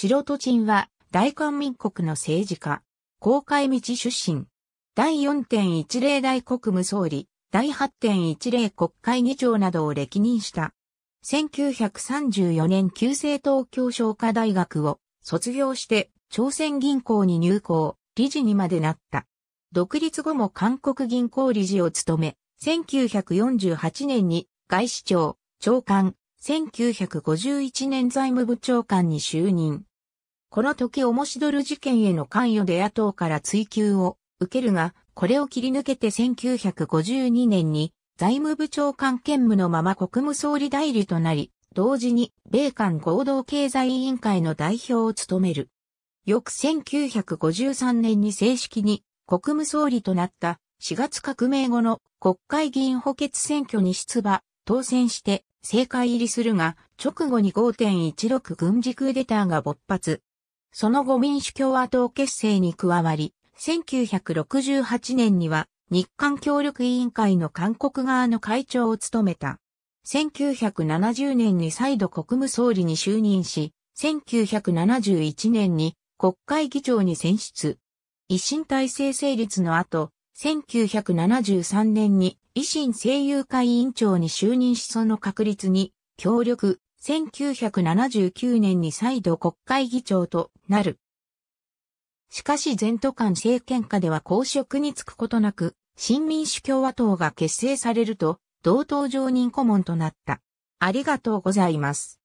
白土鎮は大韓民国の政治家、公開道出身。第4.10大国務総理、第8.10国会議長などを歴任した。1934年旧制東京商科大学を卒業して朝鮮銀行に入行、理事にまでなった。独立後も韓国銀行理事を務め、1948年に外市長、長官、1951年財務部長官に就任。この時おもしどる事件への関与で野党から追及を受けるが、これを切り抜けて1952年に財務部長官兼務のまま国務総理代理となり、同時に米韓合同経済委員会の代表を務める。翌1953年に正式に国務総理となった4月革命後の国会議員補欠選挙に出馬、当選して政界入りするが、直後に5.16軍事クーデターが勃発。その後民主共和党結成に加わり、1968年には日韓協力委員会の韓国側の会長を務めた。1970年に再度国務総理に就任し、1971年に国会議長に選出。維新体制成立の後、1973年に維新政友会委員長に就任しその確立に協力、1979年に再度国会議長となる。しかし前途間政権下では公職に就くことなく、新民主共和党が結成されると、同党常任顧問となった。ありがとうございます。